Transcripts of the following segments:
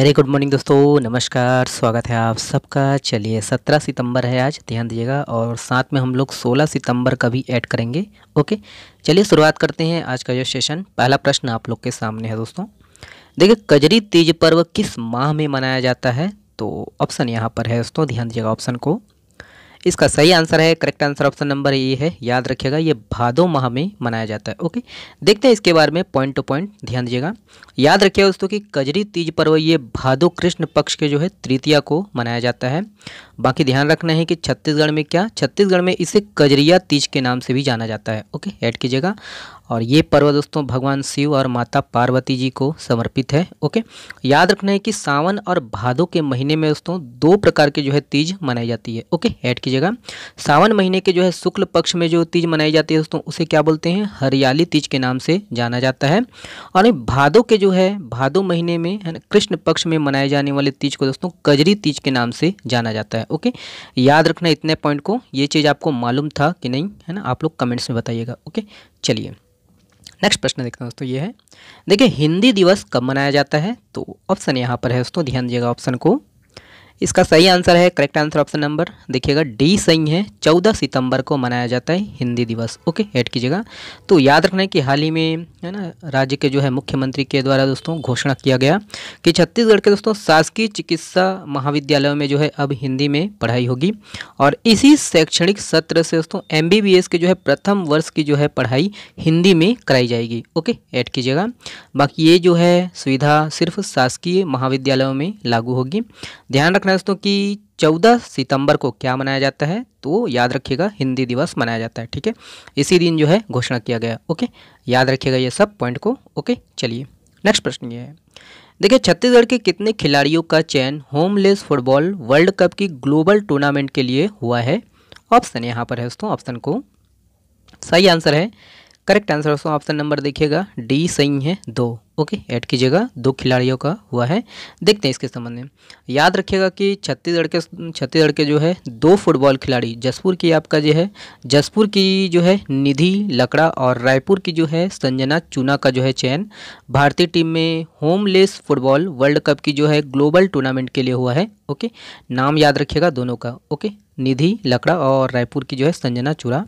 Very good morning दोस्तों नमस्कार स्वागत है आप सबका चलिए 17 सितंबर है आज ध्यान दीजिएगा और साथ में हम लोग 16 सितंबर का भी ऐड करेंगे ओके चलिए शुरुआत करते हैं आज का जो सेशन पहला प्रश्न आप लोग के सामने है दोस्तों देखिए कजरी तीज पर्व किस माह में मनाया जाता है तो ऑप्शन यहाँ पर है दोस्तों ध्यान दीजिएगा ऑप्शन को इसका सही आंसर है करेक्ट आंसर ऑप्शन नंबर ये है याद रखिएगा ये भादो माह में मनाया जाता है ओके देखते हैं इसके बारे में पॉइंट टू पॉइंट ध्यान दीजिएगा याद रखिएगा दोस्तों कि कजरी तीज पर्व ये भादो कृष्ण पक्ष के जो है तृतीया को मनाया जाता है बाकी ध्यान रखना है कि छत्तीसगढ़ में क्या छत्तीसगढ़ में इसे कजरिया तीज के नाम से भी जाना जाता है ओके ऐड कीजिएगा और ये पर्व दोस्तों भगवान शिव और माता पार्वती जी को समर्पित है ओके याद रखना है कि सावन और भादो के महीने में दोस्तों दो प्रकार के जो है तीज मनाई जाती है ओके ऐड कीजिएगा सावन महीने के जो है शुक्ल पक्ष में जो तीज मनाई जाती है दोस्तों उसे क्या बोलते हैं हरियाली तीज के नाम से जाना जाता है और भादो के जो है भादो महीने में है ना कृष्ण पक्ष में मनाए जाने वाले तीज को दोस्तों कजरी तीज के नाम से जाना जाता है ओके याद रखना इतने पॉइंट को ये चीज़ आपको मालूम था कि नहीं है ना आप लोग कमेंट्स में बताइएगा ओके चलिए नेक्स्ट प्रश्न देखते हैं दोस्तों ये है देखिए हिंदी दिवस कब मनाया जाता है तो ऑप्शन यहाँ पर है दोस्तों ध्यान दिएगा ऑप्शन को इसका सही आंसर है करेक्ट आंसर ऑप्शन नंबर देखिएगा डी सही है चौदह सितंबर को मनाया जाता है हिंदी दिवस ओके ऐड कीजिएगा तो याद रखना है कि हाल ही में है ना राज्य के जो है मुख्यमंत्री के द्वारा दोस्तों घोषणा किया गया कि छत्तीसगढ़ के दोस्तों शासकीय चिकित्सा महाविद्यालयों में जो है अब हिंदी में पढ़ाई होगी और इसी शैक्षणिक सत्र से दोस्तों एम के जो है प्रथम वर्ष की जो है पढ़ाई हिंदी में कराई जाएगी ओके ऐड कीजिएगा बाकी ये जो है सुविधा सिर्फ शासकीय महाविद्यालयों में लागू होगी ध्यान रखना रखना है दोस्तों कि 14 सितंबर को क्या मनाया जाता है तो याद रखिएगा हिंदी दिवस मनाया जाता है ठीक है इसी दिन जो है घोषणा किया गया ओके याद रखिएगा ये सब पॉइंट को ओके चलिए नेक्स्ट प्रश्न ये है देखिए छत्तीसगढ़ के कितने खिलाड़ियों का चयन होमलेस फुटबॉल वर्ल्ड कप की ग्लोबल टूर्नामेंट के लिए हुआ है ऑप्शन यहाँ पर है दोस्तों ऑप्शन को सही आंसर है करेक्ट आंसर दोस्तों ऑप्शन नंबर देखिएगा डी सही है दो ओके ऐड कीजिएगा दो खिलाड़ियों का हुआ है देखते हैं इसके संबंध में याद रखिएगा कि छत्तीसगढ़ के छत्तीसगढ़ के जो है दो फुटबॉल खिलाड़ी जसपुर की आपका जो है जसपुर की जो है निधि लकड़ा और रायपुर की जो है संजना चूना का जो है चयन भारतीय टीम में होमलेस फुटबॉल वर्ल्ड कप की जो है ग्लोबल टूर्नामेंट के लिए हुआ है ओके नाम याद रखिएगा दोनों का ओके निधि लकड़ा और रायपुर की जो है संजना चूड़ा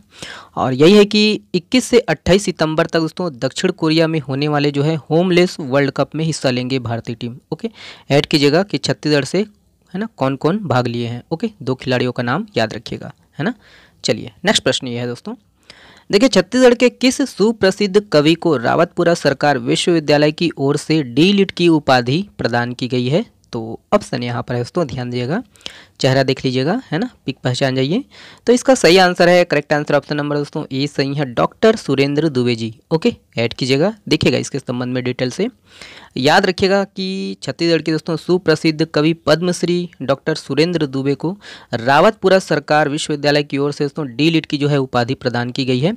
और यही है कि 21 से 28 सितंबर तक दोस्तों दक्षिण कोरिया में होने वाले जो है होमलेस छत्तीस वर्ल्ड कप में हिस्सा लेंगे भारतीय टीम ओके ऐड कीजिएगा कि छत्तीसगढ़ से है ना कौन कौन भाग लिए हैं ओके दो खिलाड़ियों का नाम याद रखिएगा है ना चलिए नेक्स्ट प्रश्न ये है दोस्तों देखिए छत्तीसगढ़ के किस सुप्रसिद्ध कवि को रावतपुरा सरकार विश्वविद्यालय की ओर से डी की उपाधि प्रदान की गई है तो ऑप्शन यहाँ पर है दोस्तों ध्यान दिएगा चेहरा देख लीजिएगा है ना पिक पहचान जाइए तो इसका सही आंसर है करेक्ट आंसर ऑप्शन नंबर दोस्तों ए सही है doctor Surendra Dubey ji okay add कीजिएगा देखिएगा इसके संबंध में डिटेल से याद रखिएगा कि छत्तीसगढ़ के दोस्तों सुप्रसिद्ध कवि पद्मश्री डॉक्टर सुरेंद्र दुबे को रावतपुरा सरकार विश्वविद्यालय की ओर से दोस्तों डी लिट की जो है उपाधि प्रदान की गई है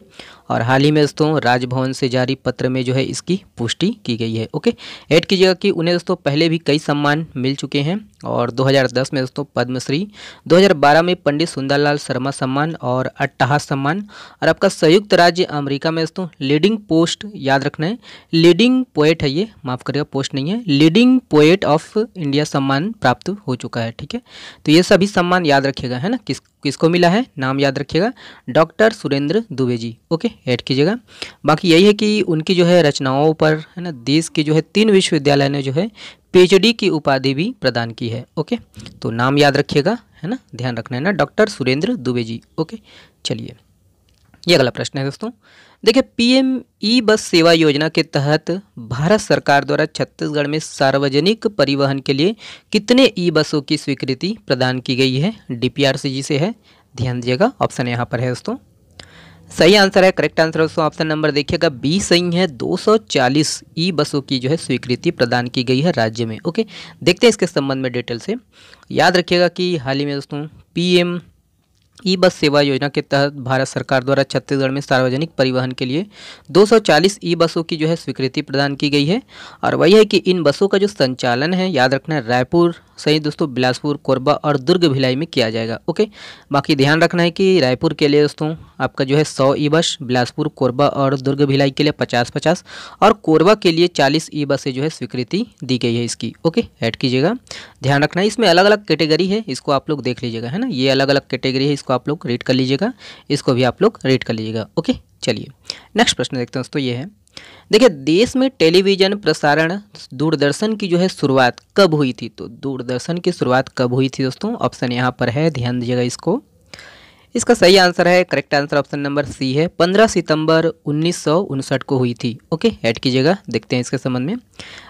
और हाल ही में दोस्तों राजभवन से जारी पत्र में जो है इसकी पुष्टि की गई है ओके ऐड कीजिएगा कि उन्हें दोस्तों पहले भी कई सम्मान मिल चुके हैं और 2010 में दोस्तों पद्मश्री 2012 में पंडित सुंदरलाल शर्मा सम्मान और अट्टहास सम्मान और आपका संयुक्त राज्य अमेरिका में दोस्तों लीडिंग पोस्ट याद रखना है लीडिंग पोएट है ये माफ़ करिएगा पोस्ट नहीं है लीडिंग पोएट ऑफ इंडिया सम्मान प्राप्त हो चुका है ठीक है तो ये सभी सम्मान याद रखिएगा है ना किस किसको मिला है नाम याद रखिएगा doctor Surendra Dubey ji okay add कीजिएगा बाकी यही है कि उनकी जो है रचनाओं पर है ना देश के जो है तीन विश्वविद्यालय ने जो है पीएचडी की उपाधि भी प्रदान की है ओके तो नाम याद रखिएगा है ना ध्यान रखना है ना डॉक्टर सुरेंद्र दुबे जी ओके चलिए ये अगला प्रश्न है दोस्तों देखिए पीएम ई e बस सेवा योजना के तहत भारत सरकार द्वारा छत्तीसगढ़ में सार्वजनिक परिवहन के लिए कितने ई बसों की स्वीकृति प्रदान की गई है जी से है ध्यान दिएगा ऑप्शन यहाँ पर है दोस्तों सही आंसर है करेक्ट आंसर दोस्तों ऑप्शन नंबर देखिएगा बी सही है 240 ई बसों की जो है स्वीकृति प्रदान की गई है राज्य में ओके देखते हैं इसके संबंध में डिटेल से याद रखिएगा कि हाल ही में दोस्तों पीएम ई बस सेवा योजना के तहत भारत सरकार द्वारा छत्तीसगढ़ में सार्वजनिक परिवहन के लिए 240 ई बसों की जो है स्वीकृति प्रदान की गई है और वही है कि इन बसों का जो संचालन है याद रखना रायपुर सही दोस्तों बिलासपुर कोरबा और दुर्ग भिलाई में किया जाएगा ओके बाकी ध्यान रखना है कि रायपुर के लिए दोस्तों आपका जो है सौ ई बस बिलासपुर कोरबा और दुर्ग भिलाई के लिए पचास पचास और कोरबा के लिए चालीस ई बसें जो है स्वीकृति दी गई है इसकी ओके ऐड कीजिएगा ध्यान रखना है इसमें अलग अलग कैटेगरी है इसको आप लोग देख लीजिएगा है ना ये अलग अलग कैटेगरी है इसको आप लोग रीड कर लीजिएगा इसको भी आप लोग रीड कर लीजिएगा ओके चलिए नेक्स्ट प्रश्न देखते हैं दोस्तों ये है देखिए देश में टेलीविज़न प्रसारण दूरदर्शन की जो है शुरुआत कब हुई थी तो दूरदर्शन की शुरुआत कब हुई थी दोस्तों ऑप्शन यहाँ पर है ध्यान दीजिएगा इसको इसका सही आंसर है correct answer option number C है 15 सितंबर उन्नीस को हुई थी ओके ऐड कीजिएगा देखते हैं इसके संबंध में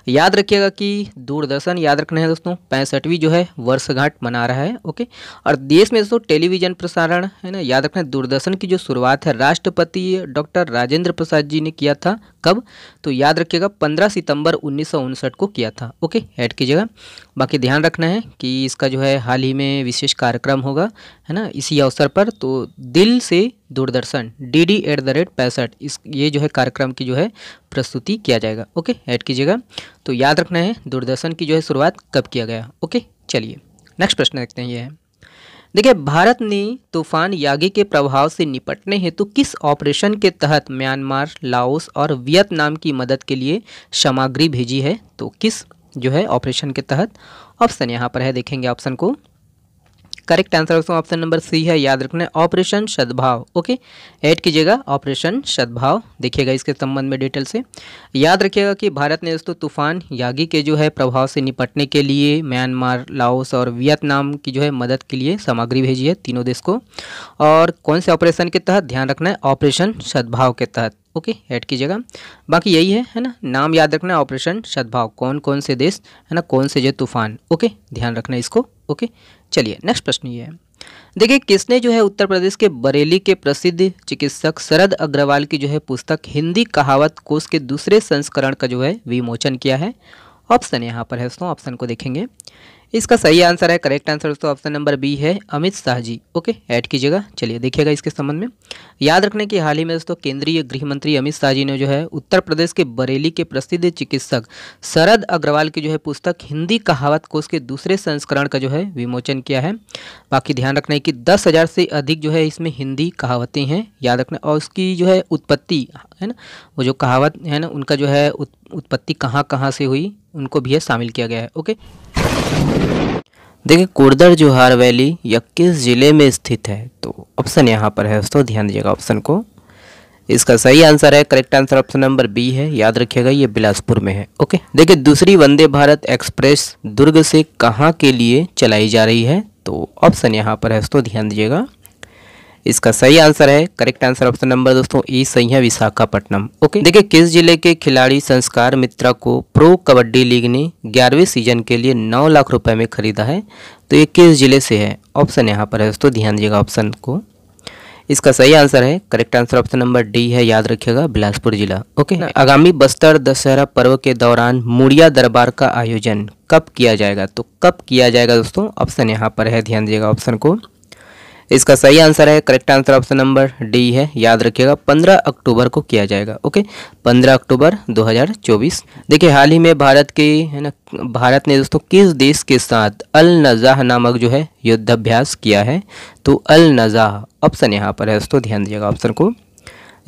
याद रखिएगा कि दूरदर्शन याद रखना है दोस्तों पैंसठवीं जो है वर्षगांठ मना रहा है ओके और देश में दोस्तों टेलीविजन प्रसारण है ना याद रखना है दूरदर्शन की जो शुरुआत है राष्ट्रपति डॉक्टर राजेंद्र प्रसाद जी ने किया था कब तो याद रखिएगा 15 सितंबर उन्नीस को किया था ओके ऐड कीजिएगा बाकी ध्यान रखना है कि इसका जो है हाल ही में विशेष कार्यक्रम होगा है ना इसी अवसर पर तो दिल से Doordarshan D D at the rate पैंसठ इस ये जो है कार्यक्रम की जो है प्रस्तुति किया जाएगा ओके ऐड कीजिएगा तो याद रखना है दूरदर्शन की जो है शुरुआत कब किया गया ओके चलिए नेक्स्ट प्रश्न देखते हैं ये है देखिए भारत ने तूफान यागी के प्रभाव से निपटने हेतु तो किस ऑपरेशन के तहत म्यांमार लाओस और वियतनाम की मदद के लिए सामग्री भेजी है तो किस जो है ऑपरेशन के तहत ऑप्शन यहाँ पर है देखेंगे ऑप्शन को करेक्ट आंसर दोस्तों ऑप्शन नंबर सी है याद रखना ऑपरेशन सद्भाव ओके ऐड कीजिएगा ऑपरेशन सद्भाव देखिएगा इसके संबंध में डिटेल से याद रखिएगा कि भारत ने दोस्तों तूफान यागी के जो है प्रभाव से निपटने के लिए म्यांमार लाओस और वियतनाम की जो है मदद के लिए सामग्री भेजी है तीनों देश को और कौन से ऑपरेशन के तहत ध्यान रखना है ऑपरेशन सद्भाव के तहत ओके ऐड कीजिएगा बाकी यही है है ना नाम याद रखना ऑपरेशन सद्भाव कौन कौन से देश है ना कौन से जो तूफान ओके ध्यान रखना इसको ओके चलिए नेक्स्ट प्रश्न ये है देखिए किसने जो है उत्तर प्रदेश के बरेली के प्रसिद्ध चिकित्सक शरद अग्रवाल की जो है पुस्तक हिंदी कहावत कोश के दूसरे संस्करण का जो है विमोचन किया है ऑप्शन यहाँ पर है दोस्तों ऑप्शन को देखेंगे इसका सही आंसर है करेक्ट आंसर दोस्तों ऑप्शन नंबर बी है अमित शाह जी ओके ऐड कीजिएगा चलिए देखिएगा इसके संबंध में याद रखने की हाल ही में दोस्तों केंद्रीय गृह मंत्री अमित शाह जी ने जो है उत्तर प्रदेश के बरेली के प्रसिद्ध चिकित्सक शरद अग्रवाल की जो है पुस्तक हिंदी कहावत कोष के दूसरे संस्करण का जो है विमोचन किया है बाकी ध्यान रखना है कि दस हज़ार से अधिक जो है इसमें हिंदी कहावतें हैं याद रखना और उसकी जो है उत्पत्ति है ना वो जो कहावत है ना उनका जो है उत्पत्ति कहाँ कहाँ से हुई उनको भी है शामिल किया गया है ओके देखिए कुर्दर जोहार वैली या किस ज़िले में स्थित है तो ऑप्शन यहाँ पर है दोस्तों ध्यान दीजिएगा ऑप्शन को इसका सही आंसर है correct answer option number B है याद रखिएगा ये बिलासपुर में है ओके देखिए दूसरी वंदे भारत एक्सप्रेस दुर्ग से कहाँ के लिए चलाई जा रही है तो ऑप्शन यहाँ पर है दोस्तों ध्यान दीजिएगा इसका सही आंसर है करेक्ट आंसर ऑप्शन नंबर दोस्तों ई सही है विशाखापट्टनम ओके देखिए किस जिले के खिलाड़ी संस्कार मित्रा को प्रो कबड्डी लीग ने ग्यारहवें सीजन के लिए नौ लाख रुपए में खरीदा है तो ये किस जिले से है ऑप्शन यहाँ पर है दोस्तों ध्यान दीजिएगा ऑप्शन को इसका सही आंसर है correct answer option number D है याद रखिएगा बिलासपुर जिला ओके हाँ। आगामी बस्तर दशहरा पर्व के दौरान मुड़िया दरबार का आयोजन कब किया जाएगा तो कब किया जाएगा दोस्तों ऑप्शन यहाँ पर है ध्यान दीजिएगा ऑप्शन को इसका सही आंसर है correct answer option number D है याद रखिएगा 15 अक्टूबर को किया जाएगा ओके 15 अक्टूबर 2024 देखिए हाल ही में भारत की है ना भारत ने दोस्तों किस देश के साथ अल नज़ाह नामक जो है युद्धाभ्यास किया है तो अल नज़ाह ऑप्शन यहाँ पर है दोस्तों ध्यान दीजिएगा ऑप्शन को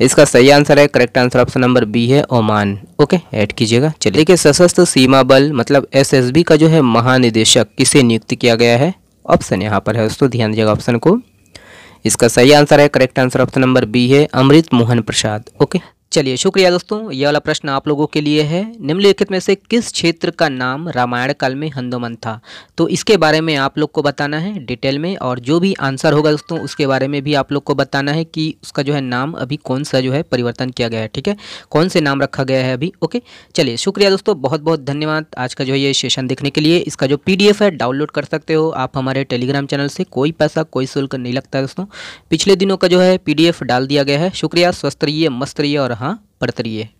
इसका सही आंसर है correct answer option number B है ओमान ओके ऐड कीजिएगा चलिए कि सशस्त्र सीमा बल मतलब एसएसबी का जो है महानिदेशक किसे नियुक्त किया गया है ऑप्शन यहाँ पर है दोस्तों ध्यान दीजिएगा ऑप्शन को इसका सही आंसर है correct answer option number B है अमृत मोहन प्रसाद ओके चलिए शुक्रिया दोस्तों ये वाला प्रश्न आप लोगों के लिए है निम्नलिखित में से किस क्षेत्र का नाम रामायण काल में हंदोमन था तो इसके बारे में आप लोग को बताना है डिटेल में और जो भी आंसर होगा दोस्तों उसके बारे में भी आप लोग को बताना है कि उसका जो है नाम अभी कौन सा जो है परिवर्तन किया गया है ठीक है कौन से नाम रखा गया है अभी ओके चलिए शुक्रिया दोस्तों बहुत बहुत धन्यवाद आज का जो है ये सेशन देखने के लिए इसका जो पी है डाउनलोड कर सकते हो आप हमारे टेलीग्राम चैनल से कोई पैसा कोई शुल्क नहीं लगता दोस्तों पिछले दिनों का जो है पी डाल दिया गया है शुक्रिया स्वस्थ रहिए मस्त रहिए और है